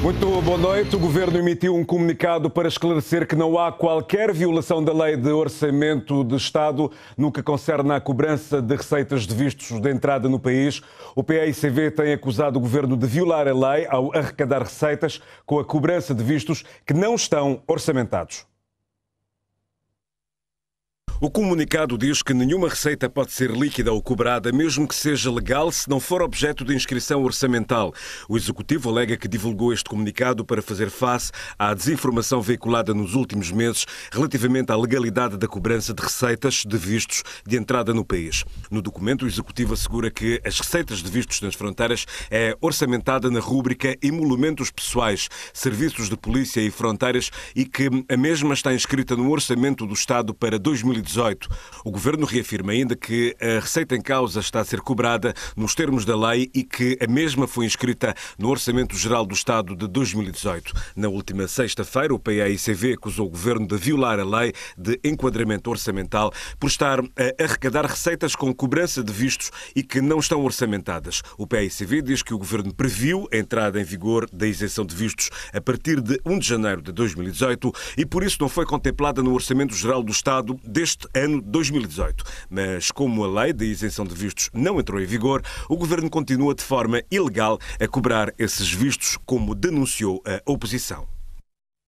Muito boa noite. O Governo emitiu um comunicado para esclarecer que não há qualquer violação da Lei de Orçamento de Estado no que concerne à cobrança de receitas de vistos de entrada no país. O PAICV tem acusado o Governo de violar a lei ao arrecadar receitas com a cobrança de vistos que não estão orçamentados. O comunicado diz que nenhuma receita pode ser líquida ou cobrada, mesmo que seja legal, se não for objeto de inscrição orçamental. O Executivo alega que divulgou este comunicado para fazer face à desinformação veiculada nos últimos meses relativamente à legalidade da cobrança de receitas de vistos de entrada no país. No documento, o Executivo assegura que as receitas de vistos nas fronteiras é orçamentada na rúbrica Emolumentos Pessoais, Serviços de Polícia e Fronteiras e que a mesma está inscrita no Orçamento do Estado para 2018 2018. O governo reafirma ainda que a receita em causa está a ser cobrada nos termos da lei e que a mesma foi inscrita no Orçamento Geral do Estado de 2018. Na última sexta-feira, o PAICV acusou o governo de violar a lei de enquadramento orçamental por estar a arrecadar receitas com cobrança de vistos e que não estão orçamentadas. O PAICV diz que o governo previu a entrada em vigor da isenção de vistos a partir de 1 de janeiro de 2018 e por isso não foi contemplada no Orçamento Geral do Estado deste neste ano 2018. Mas como a lei da isenção de vistos não entrou em vigor, o governo continua de forma ilegal a cobrar esses vistos, como denunciou a oposição.